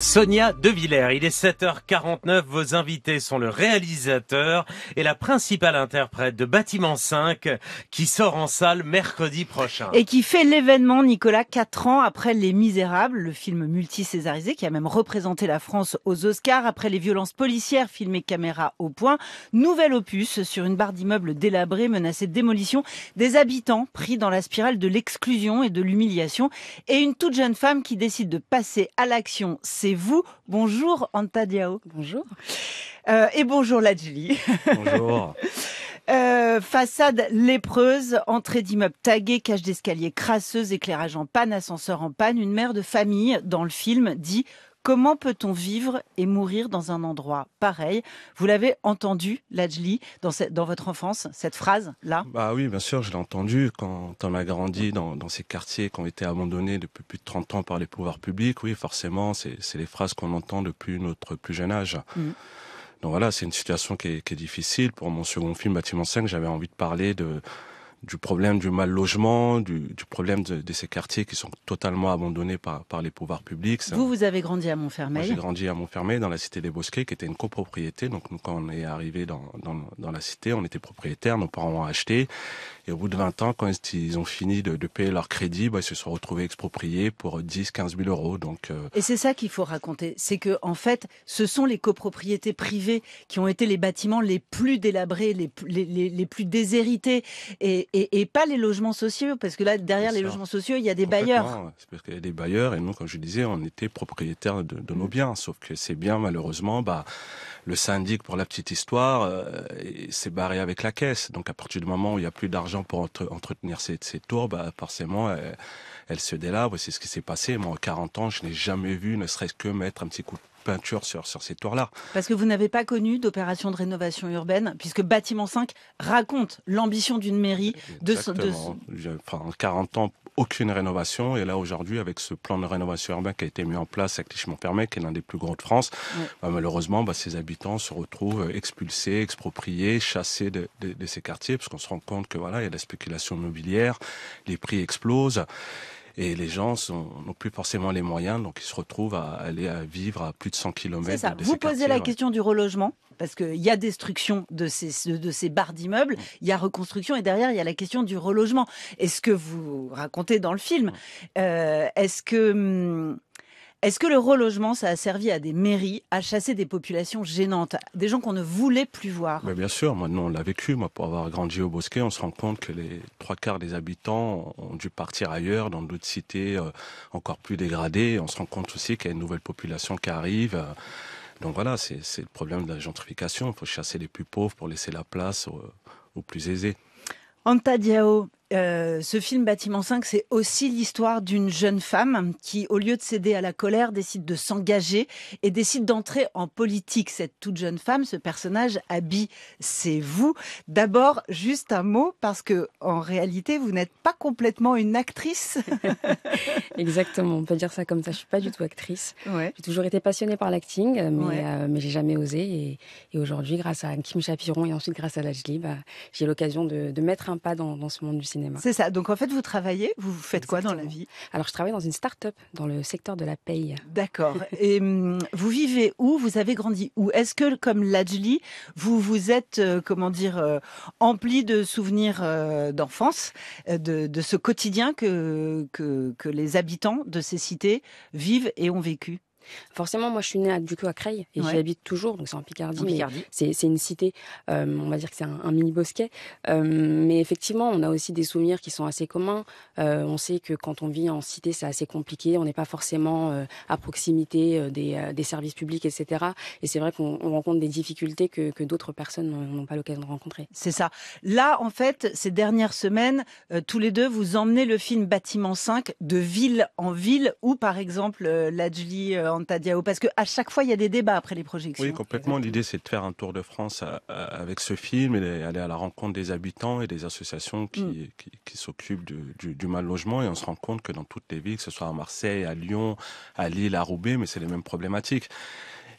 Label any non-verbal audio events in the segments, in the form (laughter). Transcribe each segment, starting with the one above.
Sonia De Villers, il est 7h49, vos invités sont le réalisateur et la principale interprète de Bâtiment 5 qui sort en salle mercredi prochain. Et qui fait l'événement, Nicolas, 4 ans après Les Misérables, le film multi qui a même représenté la France aux Oscars, après les violences policières filmées caméra au point, nouvel opus sur une barre d'immeubles délabrée menacée de démolition, des habitants pris dans la spirale de l'exclusion et de l'humiliation, et une toute jeune femme qui décide de passer à l'action vous. Bonjour Anta Bonjour. Euh, et bonjour Ladjili. Bonjour. (laughs) Euh, façade lépreuse, entrée d'immeuble taguée, cage d'escalier crasseuse, éclairage en panne, ascenseur en panne. Une mère de famille, dans le film, dit Comment peut-on vivre et mourir dans un endroit pareil Vous l'avez entendu, Lajli, dans, dans votre enfance, cette phrase-là Bah oui, bien sûr, je l'ai entendu quand on a grandi dans, ces quartiers qui ont été abandonnés depuis plus de 30 ans par les pouvoirs publics. Oui, forcément, c'est les phrases qu'on entend depuis notre plus jeune âge. Mm. Donc voilà, c'est une situation qui qui est, difficile. Pour mon second film, Bâtiment 5, j'avais envie de parler de, du problème du mal logement, du, problème de, ces quartiers qui sont totalement abandonnés par, par les pouvoirs publics. Vous, vous avez grandi à Montfermeil J'ai grandi à Montfermeil, dans la cité des Bosquets, qui était une copropriété. Donc nous, quand on est arrivé dans, dans la cité, on était propriétaire, nos parents ont acheté. Et au bout de 20 ans, quand ils ont fini de, payer leur crédit, bah, ils se sont retrouvés expropriés pour 10, 15 000 euros. Donc, euh, Et c'est ça qu'il faut raconter. C'est que, en fait, ce sont les copropriétés privées qui ont été les bâtiments les plus délabrés, les, les, plus déshérités et, pas les logements sociaux. Parce que là, derrière les logements sociaux, il y a des bailleurs. C'est parce qu'il y a des bailleurs. Et nous, comme je disais, on était propriétaires de, nos biens. Sauf que ces biens, malheureusement, bah, le syndic, pour la petite histoire, euh, s'est barré avec la caisse. Donc, à partir du moment où il n'y a plus d'argent, pour entretenir ces, ces tours, bah, forcément, euh, elles, se délabrent. C'est ce qui s'est passé. Moi, en 40 ans, je n'ai jamais vu, ne serait-ce que mettre un petit coup de peinture sur, ces tours-là. Parce que vous n'avez pas connu d'opération de rénovation urbaine, puisque Bâtiment 5 raconte l'ambition d'une mairie de, en 40 ans, aucune rénovation. Et là, aujourd'hui, avec ce plan de rénovation urbaine qui a été mis en place avec les chemins qui est l'un des plus grands de France, bah, malheureusement, bah, ces habitants se retrouvent euh, expulsés, expropriés, chassés de, ces quartiers, parce qu'on se rend compte que voilà, il y a de la spéculation immobilière, les prix explosent. Et les gens n'ont plus forcément les moyens, donc ils se retrouvent à aller à vivre à plus de 100 km. Ça. Vous posez la question du relogement parce qu'il y a destruction de ces, de ces barres d'immeubles, il y a reconstruction et derrière il y a la question du relogement. Est-ce que vous racontez dans le film, euh, est-ce que hum, est-ce que le relogement, ça a servi à des mairies à chasser des populations gênantes, des gens qu'on ne voulait plus voir Bien sûr, maintenant on l'a vécu. Moi, pour avoir grandi au Bosquet, on se rend compte que les trois quarts des habitants ont dû partir ailleurs, dans d'autres cités euh, encore plus dégradées. On se rend compte aussi qu'il y a une nouvelle population qui arrive. Euh. Donc voilà, c'est le problème de la gentrification. Il faut chasser les plus pauvres pour laisser la place aux, plus aisés. Anta euh, ce film Bâtiment 5, c'est aussi l'histoire d'une jeune femme qui, au lieu de céder à la colère, décide de s'engager et décide d'entrer en politique. Cette toute jeune femme, ce personnage, Abby, c'est vous. D'abord, juste un mot, parce que en réalité, vous n'êtes pas complètement une actrice. (laughs) Exactement, on peut dire ça comme ça. Je suis pas du tout actrice. J'ai toujours été passionnée par l'acting, euh, mais, je n'ai euh, j'ai jamais osé. Et, aujourd'hui, grâce à Kim Chapiron et ensuite grâce à Lajli, bah, j'ai l'occasion de, mettre un pas dans, dans ce monde du cinéma. C'est ça. Donc en fait, vous travaillez, vous faites quoi dans la vie Alors je travaille dans une start-up dans le secteur de la paye. D'accord. (laughs) Et hum, vous vivez où Vous avez grandi où Est-ce que, comme Lajli, vous vous êtes, euh, comment dire, euh, empli de souvenirs euh, d'enfance, de, ce quotidien que, que les habitants de ces cités vivent et ont vécu Forcément, moi, je suis née à, du coup à Creil et j'habite j'y habite toujours, donc c'est en Picardie. C'est, une cité, euh, on va dire que c'est un, mini bosquet. Euh, mais effectivement, on a aussi des souvenirs qui sont assez communs. Euh, on sait que quand on vit en cité, c'est assez compliqué. On n'est pas forcément à proximité des, services publics, etc. Et c'est vrai qu'on rencontre des difficultés que, d'autres personnes n'ont pas l'occasion de rencontrer. C'est ça. Là, en fait, ces dernières semaines, tous les deux, vous emmenez le film Bâtiment 5 de ville en ville, où par exemple, la en Anta Diao Parce qu'à chaque fois, il y a des débats après les projections. Oui, complètement. L'idée, c'est de faire un tour de France euh, euh, avec ce film et aller à la rencontre des habitants et des associations qui, mm. s'occupent du, du, mal logement. Et on se rend compte que dans toutes les villes, que ce soit à Marseille, à Lyon, à Lille, à Roubaix, mais c'est les mêmes problématiques.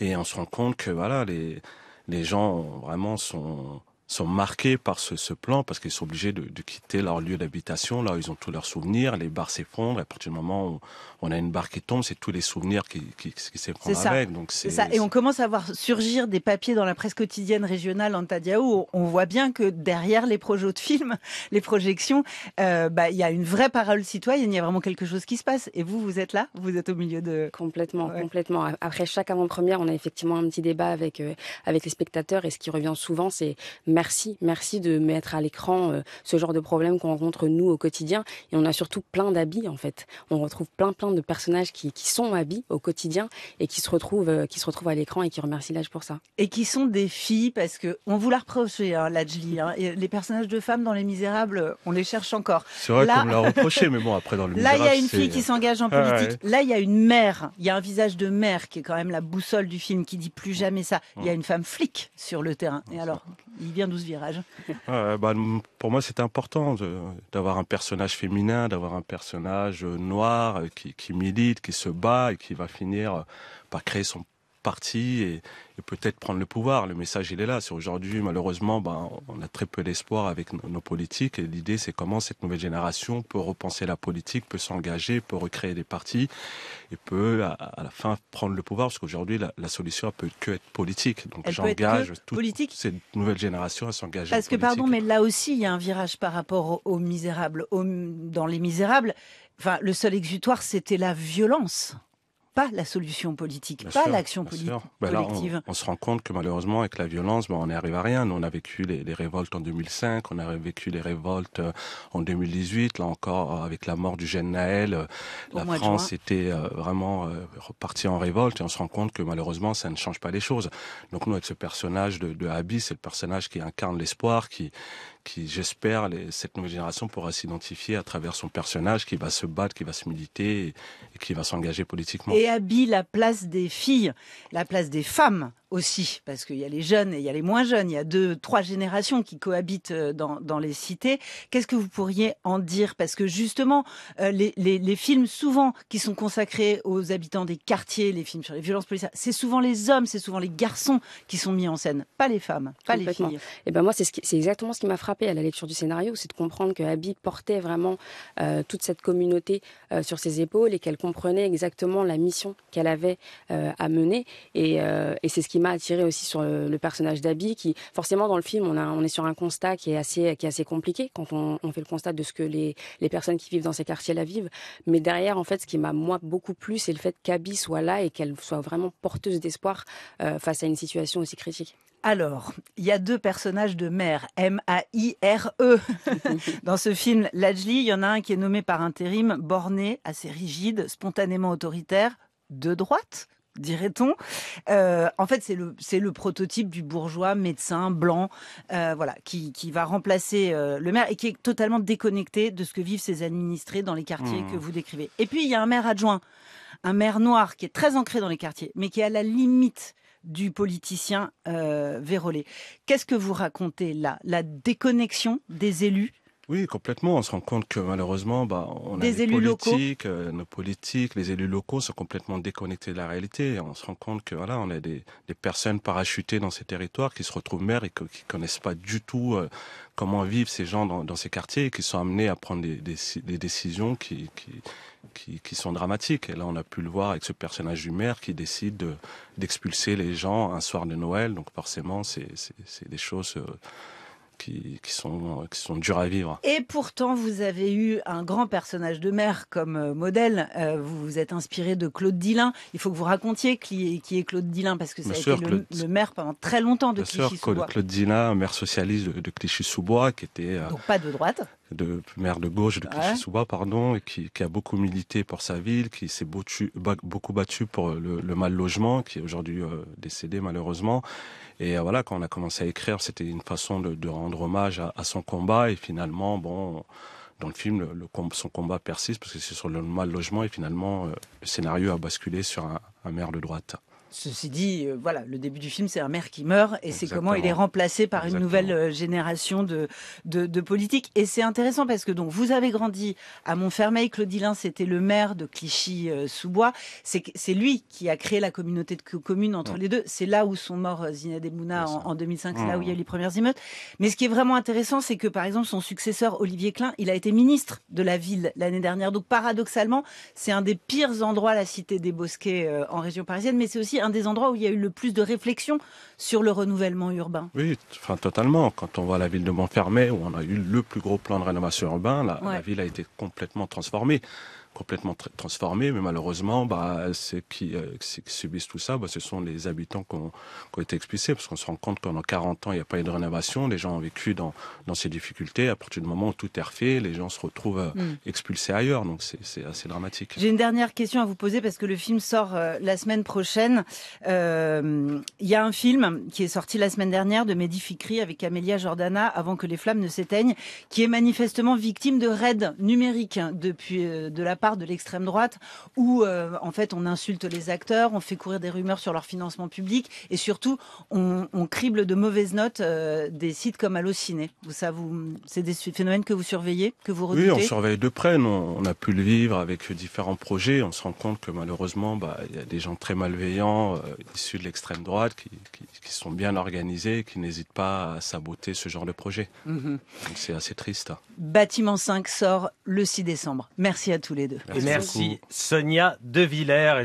Et on se rend compte que voilà, les, les gens vraiment sont sont marqués par ce, plan parce qu'ils sont obligés de, quitter leur lieu d'habitation. Là, ils ont tous leurs souvenirs. Les bars s'effondrent. À partir du moment où on a une barre qui tombe, c'est tous les souvenirs qui, qui, qui s'effondrent Donc c'est ça. Et on commence à voir surgir des papiers dans la presse quotidienne régionale en Tadiaou. On voit bien que derrière les projets de films, (laughs) les projections, euh, bah, il y a une vraie parole citoyenne. Il y a vraiment quelque chose qui se passe. Et vous, vous êtes là Vous êtes au milieu de complètement, complètement. Après chaque avant-première, on a effectivement un petit débat avec euh, avec les spectateurs. Et ce qui revient souvent, c'est merci, merci de mettre à l'écran euh, ce genre de problème qu'on rencontre nous au quotidien. Et on a surtout plein d'habits en fait. On retrouve plein plein de personnages qui, sont habits au quotidien et qui se retrouvent, euh, qui se retrouvent à l'écran et qui remercient l'âge pour ça. Et qui sont des filles parce que on vous l'a reproché, hein, l'Ajli. Hein. les personnages de femmes dans Les Misérables, on les cherche encore. C'est vrai qu'on l'a reproché, mais bon, après dans (laughs) Les Misérables. Là, il y a une fille qui euh, s'engage en ah politique. Là, il y a une mère. Il y a un visage de mère qui est quand même la boussole du film qui dit plus jamais ça. Il y a une femme flic sur le terrain. Et alors, il vient d'où ce virage (laughs) euh, bah, Pour moi, c'est important d'avoir un personnage féminin, d'avoir un personnage euh, noir euh, qui, qui, milite, qui se bat et qui va finir par créer son parti et, peut-être prendre le pouvoir. Le message, il est là. Sur aujourd'hui, malheureusement, ben, on a très peu d'espoir avec nos, politiques. Et l'idée, c'est comment cette nouvelle génération peut repenser la politique, peut s'engager, peut recréer des partis et peut, à, la fin, prendre le pouvoir. Parce qu'aujourd'hui, la, solution, elle peut que être politique. Donc, j'engage toute cette nouvelle génération à s'engager. Parce que, pardon, mais là aussi, il y a un virage par rapport aux misérables. dans Les Misérables, enfin, le seul exutoire, c'était la violence pas la solution politique, pas l'action politique ben collective. on, se rend compte que malheureusement, avec la violence, ben, on n'arrive à rien. Nous, on a vécu les, révoltes en 2005, on a vécu les révoltes euh, en 2018, là encore euh, avec la mort du jeune Naël. Euh, la France était vraiment repartie en révolte et on se rend compte que malheureusement, ça ne change pas les choses. Donc nous, avec ce personnage de, de Habib, c'est le personnage qui incarne l'espoir, qui, qui j'espère, cette nouvelle génération pourra s'identifier à travers son personnage qui va se battre, qui va se militer et, qui va s'engager politiquement réhabille la place des filles, la place des femmes aussi, parce qu'il y a les jeunes et il y a les moins jeunes, il y a deux, trois générations qui cohabitent euh, dans, les cités. Qu'est-ce que vous pourriez en dire Parce que justement, euh, les, films souvent qui sont consacrés aux habitants des quartiers, les films sur les violences policières, c'est souvent les hommes, c'est souvent les garçons qui sont mis en scène, pas les femmes, pas les filles. Et eh ben moi, c'est exactement ce qui m'a frappé à la lecture du scénario, c'est de comprendre que Abby portait vraiment euh, toute cette communauté sur ses épaules et qu'elle comprenait exactement la mission qu'elle avait à mener. et c'est ce qui m'a attiré aussi sur euh, le, personnage d'Abby, qui forcément dans le film, on, est sur un constat qui est assez, compliqué quand on, fait le constat de ce que les, personnes qui vivent dans ces quartiers-là vivent. Mais derrière, en fait, ce qui m'a moi beaucoup plu, c'est le fait qu'Abby soit là et qu'elle soit vraiment porteuse d'espoir euh, face à une situation aussi critique. Alors, il y a deux personnages de mère, M-A-I-R-E. (laughs) Dans ce film, Ladjli, il y en a un qui est nommé par intérim, borné, assez rigide, spontanément autoritaire, de droite dirait-on. Euh, en fait, c'est le prototype du bourgeois médecin blanc, euh, voilà, qui, va remplacer euh, le maire et qui est totalement déconnecté de ce que vivent ses administrés dans les quartiers hmm. que vous décrivez. Et puis il y a un maire adjoint, un maire noir qui est très ancré dans les quartiers, mais qui est à la limite du politicien vérolé. Qu'est-ce que vous racontez là La déconnexion des élus oui, complètement. On se rend compte que malheureusement, bah, on a politiques, euh, nos politiques, les élus locaux sont complètement déconnectés de la réalité. On se rend compte que voilà, on a des, personnes parachutées dans ces territoires qui se retrouvent maires et qui connaissent pas du tout euh, comment vivent ces gens dans, ces quartiers et qui sont amenés à prendre des, décisions qui, qui, qui, sont dramatiques. Et là, on a pu le voir avec ce personnage du maire qui décide d'expulser les gens un soir de Noël. Donc forcément, c'est des choses. Euh, qui, sont, sont durs à vivre. Et pourtant, vous avez eu un grand personnage de mère comme euh, modèle. Euh, vous vous êtes inspiré de Claude Dillin. Il faut que vous racontiez qui, est Claude Dillin, parce que ça a été le, maire pendant très longtemps de Clichy-sous-Bois. Claude Dillin, maire socialiste de, Clichy-sous-Bois, qui était... Euh, Donc pas de droite de maire de gauche de Clichy-sous-Bois, pardon, et qui, a beaucoup milité pour sa ville, qui s'est beaucoup battu pour le, mal logement, qui est aujourd'hui décédé malheureusement. Et voilà, quand on a commencé à écrire, c'était une façon de, de rendre rendre hommage à, son combat et finalement, bon, dans le film, son combat persiste parce que c'est sur le mal logement et finalement, euh, le scénario a basculé sur un, un maire de droite. Ceci dit, euh, voilà, le début du film, c'est un maire qui meurt et c'est comment il est remplacé par une nouvelle euh, génération de, de, politiques. Et c'est intéressant parce que donc vous avez grandi à Montfermeil, Claudie Lin, c'était le maire de Clichy-sous-Bois. Euh, c'est lui qui a créé la communauté de communes entre mm. les deux. C'est là où sont morts Zined et en, en, 2005, c'est là où il y a eu mm. les premières émeutes. Mais ce qui est vraiment intéressant, c'est que par exemple son successeur Olivier Klein, il a été ministre de la ville l'année dernière. Donc paradoxalement, c'est un des pires endroits, la cité des Bosquets en région parisienne, mais c'est aussi un des endroits où il y a eu le plus de réflexion sur le renouvellement urbain. Oui, enfin totalement. Quand on voit la ville de Montfermeil, où on a eu le plus gros plan de rénovation urbaine, la ville a été complètement transformée complètement transformé, mais malheureusement, bah, euh, ceux qui, subissent tout ça, bah, ce sont les habitants qui ont, été expulsés, parce qu'on se rend compte que pendant 40 ans, il n'y a pas eu de rénovation, les gens ont vécu dans, ces difficultés, à partir du moment où tout est refait, les gens se retrouvent euh, hmm. expulsés ailleurs, donc c'est assez dramatique. J'ai une dernière question à vous poser, parce que le film sort euh, la semaine prochaine. Il y a un film qui est sorti la semaine dernière de Mehdi Fikri avec Amélia Jordana, Avant que les flammes ne s'éteignent, qui est manifestement victime de raids numériques hein, depuis de la part de l'extrême droite où euh, en fait on insulte les acteurs, on fait courir des rumeurs sur leur financement public et surtout on, crible de mauvaises notes euh, des sites comme Allociné. Ça vous, c'est des phénomènes que vous surveillez, que vous redoutez Oui, on surveille de près. on a pu le vivre avec différents projets. On se rend compte que malheureusement, bah, il y a des gens très malveillants euh, issus de l'extrême droite qui, sont bien organisés, qui n'hésitent pas à saboter ce genre de projet. Mhm. c'est assez triste. Bâtiment 5 sort le 6 décembre. Merci à tous les deux. Merci, Sonia De Villers.